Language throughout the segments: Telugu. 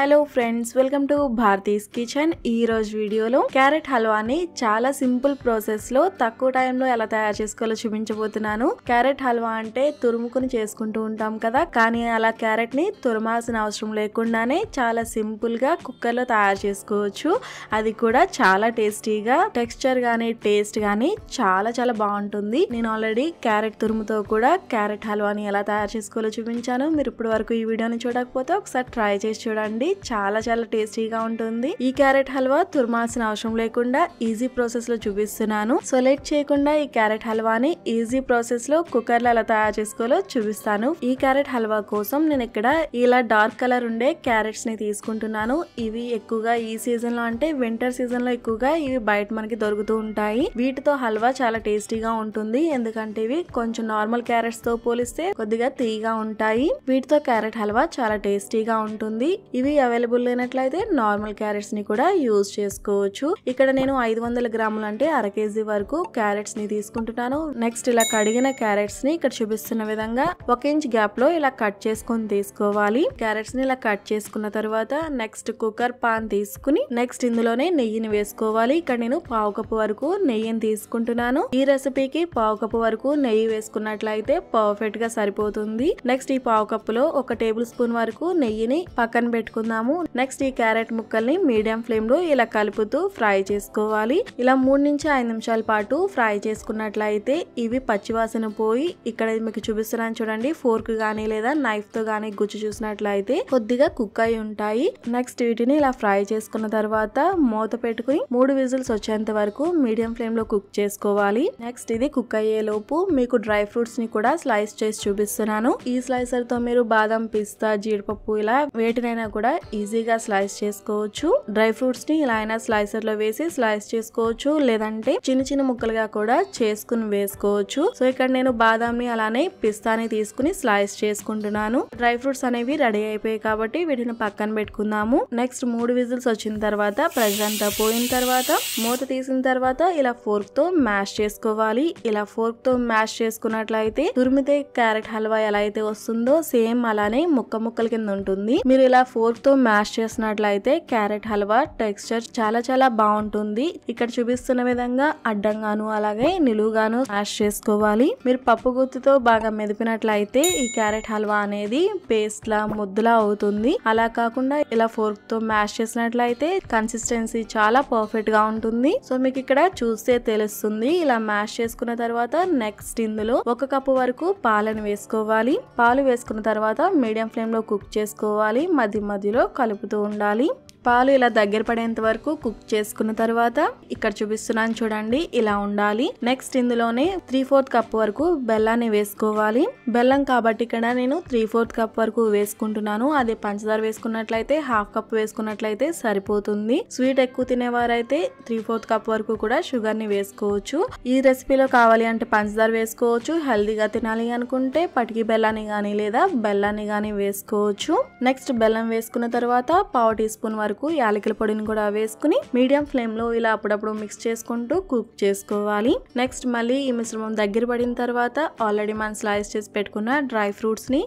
hello friends welcome to Bharati's kitchen ఈ రోజు వీడియోలో క్యారెట్ హల్వాని చాలా సింపుల్ ప్రాసెస్ లో తక్కువ టైంలో ఎలా తయారు చేసుకోవాలో చూపించబోతున్నాను క్యారెట్ హల్వా అంటే తురుముకుని చేసుకుంటూ ఉంటాం కదా కానీ అలా క్యారెట్ ని తురమాల్సిన అవసరం లేకుండానే చాలా సింపుల్ గా కుక్కర్ లో తయారు చేసుకోవచ్చు అది కూడా చాలా టేస్టీగా టెక్స్చర్ గానీ టేస్ట్ గానీ చాలా చాలా బాగుంటుంది నేను ఆల్రెడీ క్యారెట్ తురుముతో కూడా క్యారెట్ హల్వాని ఎలా తయారు చేసుకోవాలో చూపించాను మీరు ఇప్పటి వరకు ఈ వీడియోని చూడకపోతే ఒకసారి ట్రై చేసి చూడండి చాలా చాలా టేస్టీగా ఉంటుంది ఈ క్యారెట్ హల్వా తుర్మాల్సిన అవసరం లేకుండా ఈజీ ప్రాసెస్ లో చూపిస్తున్నాను సో చేయకుండా ఈ క్యారెట్ హల్వాని ఈజీ ప్రాసెస్ లో కుక్కర్ లో ఎలా తయారు చేసుకోవాలో చూపిస్తాను ఈ క్యారెట్ హల్వా కోసం నేను ఇక్కడ ఇలా డార్క్ కలర్ ఉండే క్యారెట్స్ ని తీసుకుంటున్నాను ఇవి ఎక్కువగా ఈ సీజన్ లో అంటే వింటర్ సీజన్ లో ఎక్కువగా ఇవి బయట మనకి దొరుకుతూ ఉంటాయి వీటితో హల్వా చాలా టేస్టీగా ఉంటుంది ఎందుకంటే ఇవి కొంచెం నార్మల్ క్యారెట్స్ తో పోలిస్తే కొద్దిగా తీగా ఉంటాయి వీటితో క్యారెట్ హల్వా చాలా టేస్టీగా ఉంటుంది ఇవి అవైలబుల్ లేనట్లయితే నార్మల్ క్యారెట్స్ ని కూడా యూజ్ చేసుకోవచ్చు ఇక్కడ నేను ఐదు వందల గ్రాములు అంటే అర కేజీ వరకు ని తీసుకుంటున్నాను నెక్స్ట్ ఇలా కడిగిన క్యారెట్స్ ని ఇక్కడ చూపిస్తున్న విధంగా ఒక ఇంచ్ లో ఇలా కట్ చేసుకొని తీసుకోవాలి క్యారెట్స్ ని ఇలా కట్ చేసుకున్న తర్వాత నెక్స్ట్ కుక్కర్ పాన్ తీసుకుని నెక్స్ట్ ఇందులోనే నెయ్యిని వేసుకోవాలి ఇక్కడ నేను పావు కప్పు వరకు నెయ్యిని తీసుకుంటున్నాను ఈ రెసిపీకి పావు కప్పు వరకు నెయ్యి వేసుకున్నట్లయితే పర్ఫెక్ట్ గా సరిపోతుంది నెక్స్ట్ ఈ పావు కప్పులో ఒక టేబుల్ స్పూన్ వరకు నెయ్యిని పక్కన పెట్టుకుని వేసుకుందాము నెక్స్ట్ ఈ క్యారెట్ ముక్కల్ని మీడియం ఫ్లేమ్ లో ఇలా కలుపుతూ ఫ్రై చేసుకోవాలి ఇలా మూడు నుంచి ఐదు నిమిషాల పాటు ఫ్రై చేసుకున్నట్లయితే ఇవి పచ్చివాసన పోయి ఇక్కడ మీకు చూపిస్తున్నాను చూడండి ఫోర్క్ గానీ లేదా నైఫ్ తో గానీ గుచ్చి చూసినట్లయితే కొద్దిగా కుక్ అయి ఉంటాయి నెక్స్ట్ వీటిని ఇలా ఫ్రై చేసుకున్న తర్వాత మూత పెట్టుకుని మూడు విజిల్స్ వచ్చేంత వరకు మీడియం ఫ్లేమ్ లో కుక్ చేసుకోవాలి నెక్స్ట్ ఇది కుక్ అయ్యే లోపు మీకు డ్రై ఫ్రూట్స్ ని కూడా స్లైస్ చేసి చూపిస్తున్నాను ఈ స్లైసర్ తో మీరు బాదం పిస్తా జీడిపప్పు ఇలా వేటినైనా కూడా కూడా ఈజీగా స్లైస్ చేసుకోవచ్చు డ్రై ఫ్రూట్స్ ని ఇలా అయినా స్లైసర్ లో వేసి స్లైస్ చేసుకోవచ్చు లేదంటే చిన్న చిన్న ముక్కలుగా కూడా చేసుకుని వేసుకోవచ్చు సో ఇక్కడ నేను బాదాం ని అలానే పిస్తాని తీసుకుని స్లైస్ చేసుకుంటున్నాను డ్రై ఫ్రూట్స్ అనేవి రెడీ అయిపోయాయి కాబట్టి వీటిని పక్కన పెట్టుకుందాము నెక్స్ట్ మూడు విజిల్స్ వచ్చిన తర్వాత ప్రెజర్ అంతా పోయిన తర్వాత మూత తీసిన తర్వాత ఇలా ఫోర్క్ తో మ్యాష్ చేసుకోవాలి ఇలా ఫోర్క్ తో మ్యాష్ చేసుకున్నట్లయితే తురిమితే క్యారెట్ హల్వా ఎలా అయితే వస్తుందో సేమ్ అలానే ముక్క ముక్కల కింద ఉంటుంది మీరు ఇలా ఫోర్క్ ఫోర్క్తో మ్యాష్ చేసినట్లయితే క్యారెట్ హల్వా టెక్స్చర్ చాలా చాలా బాగుంటుంది ఇక్కడ చూపిస్తున్న విధంగా అడ్డంగాను అలాగే నిలువుగాను మ్యాష్ చేసుకోవాలి మీరు పప్పు గుత్తితో బాగా మెదిపినట్లయితే ఈ క్యారెట్ హల్వా అనేది పేస్ట్ లా ముద్దులా అవుతుంది అలా కాకుండా ఇలా ఫోర్క్ తో మ్యాష్ చేసినట్లయితే కన్సిస్టెన్సీ చాలా పర్ఫెక్ట్ గా ఉంటుంది సో మీకు ఇక్కడ చూస్తే తెలుస్తుంది ఇలా మ్యాష్ చేసుకున్న తర్వాత నెక్స్ట్ ఇందులో ఒక కప్పు వరకు పాలను వేసుకోవాలి పాలు వేసుకున్న తర్వాత మీడియం ఫ్లేమ్ లో కుక్ చేసుకోవాలి మధ్య మధ్య మధ్యలో కలుపుతూ ఉండాలి పాలు ఇలా దగ్గర పడేంత వరకు కుక్ చేసుకున్న తర్వాత ఇక్కడ చూపిస్తున్నాను చూడండి ఇలా ఉండాలి నెక్స్ట్ ఇందులోనే త్రీ ఫోర్త్ కప్ వరకు బెల్లాన్ని వేసుకోవాలి బెల్లం కాబట్టి ఇక్కడ నేను త్రీ ఫోర్త్ కప్ వరకు వేసుకుంటున్నాను అదే పంచదార వేసుకున్నట్లయితే హాఫ్ కప్ వేసుకున్నట్లయితే సరిపోతుంది స్వీట్ ఎక్కువ తినేవారైతే త్రీ ఫోర్త్ కప్ వరకు కూడా షుగర్ ని వేసుకోవచ్చు ఈ రెసిపీలో కావాలి అంటే పంచదార వేసుకోవచ్చు హెల్దీగా తినాలి అనుకుంటే పటికి బెల్లాన్ని కానీ లేదా బెల్లాన్ని కానీ వేసుకోవచ్చు నెక్స్ట్ బెల్లం వేసుకున్న తర్వాత పావు టీ స్పూన్ వరకు వరకు యాలకుల పొడిని కూడా వేసుకుని మీడియం ఫ్లేమ్లో ఇలా అప్పుడప్పుడు మిక్స్ చేసుకుంటూ కుక్ చేసుకోవాలి నెక్స్ట్ మళ్ళీ ఈ మిశ్రమం దగ్గర పడిన తర్వాత ఆల్రెడీ మనం స్లైస్ చేసి పెట్టుకున్న డ్రై ఫ్రూట్స్ని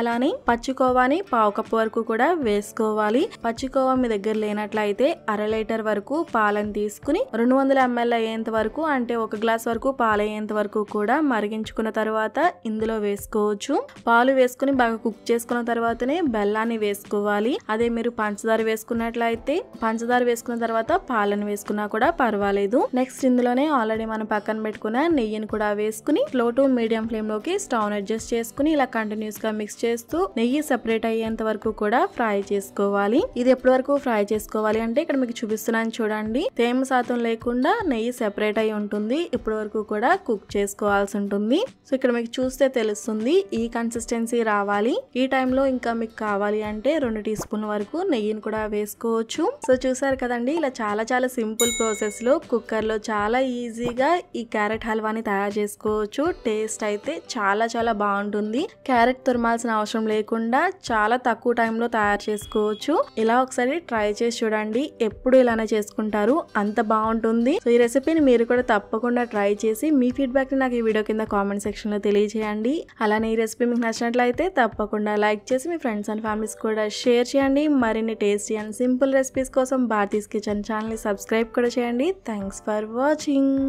అలానే పచ్చికోవాని పావు కప్పు వరకు కూడా వేసుకోవాలి పచ్చికోవా మీ దగ్గర లేనట్లయితే అర లీటర్ వరకు పాలను తీసుకుని రెండు వందల ఎంఎల్ అయ్యేంత వరకు అంటే ఒక గ్లాస్ వరకు పాలు అయ్యేంత వరకు కూడా మరిగించుకున్న తర్వాత ఇందులో వేసుకోవచ్చు పాలు వేసుకుని బాగా కుక్ చేసుకున్న తర్వాతనే బెల్లాన్ని వేసుకోవాలి అదే మీరు పంచదార వేసుకున్న వేసుకున్నట్లయితే పంచదార వేసుకున్న తర్వాత పాలను వేసుకున్నా కూడా పర్వాలేదు నెక్స్ట్ ఇందులోనే ఆల్రెడీ మనం పక్కన పెట్టుకున్న నెయ్యిని కూడా వేసుకుని స్లో టు మీడియం ఫ్లేమ్ లోకి స్టవ్ అడ్జస్ట్ చేసుకుని ఇలా కంటిన్యూస్ గా మిక్స్ చేస్తూ నెయ్యి సెపరేట్ అయ్యేంత వరకు కూడా ఫ్రై చేసుకోవాలి ఇది ఎప్పటి వరకు ఫ్రై చేసుకోవాలి అంటే ఇక్కడ మీకు చూపిస్తున్నాను చూడండి తేమ శాతం లేకుండా నెయ్యి సెపరేట్ అయి ఉంటుంది ఇప్పటి వరకు కూడా కుక్ చేసుకోవాల్సి ఉంటుంది సో ఇక్కడ మీకు చూస్తే తెలుస్తుంది ఈ కన్సిస్టెన్సీ రావాలి ఈ టైంలో ఇంకా మీకు కావాలి అంటే రెండు టీ స్పూన్ వరకు నెయ్యిని కూడా వేసుకుని చేసుకోవచ్చు సో చూసారు కదండి ఇలా చాలా చాలా సింపుల్ కుక్కర్ కుక్కర్లో చాలా ఈజీగా ఈ క్యారెట్ హల్వాని తయారు చేసుకోవచ్చు టేస్ట్ అయితే చాలా చాలా బాగుంటుంది క్యారెట్ తురమాల్సిన అవసరం లేకుండా చాలా తక్కువ టైంలో తయారు చేసుకోవచ్చు ఇలా ఒకసారి ట్రై చేసి చూడండి ఎప్పుడు ఇలానే చేసుకుంటారు అంత బాగుంటుంది సో ఈ రెసిపీని మీరు కూడా తప్పకుండా ట్రై చేసి మీ ని నాకు ఈ వీడియో కింద కామెంట్ సెక్షన్ లో తెలియజేయండి అలానే ఈ రెసిపీ మీకు నచ్చినట్లయితే తప్పకుండా లైక్ చేసి మీ ఫ్రెండ్స్ అండ్ ఫ్యామిలీస్ కూడా షేర్ చేయండి మరిన్ని టేస్టీ అండ్ సింపుల్ రెసిపీస్ కోసం భారతీస్ కిచెన్ ఛానల్ని సబ్స్క్రైబ్ కూడా చేయండి థ్యాంక్స్ ఫర్ వాచింగ్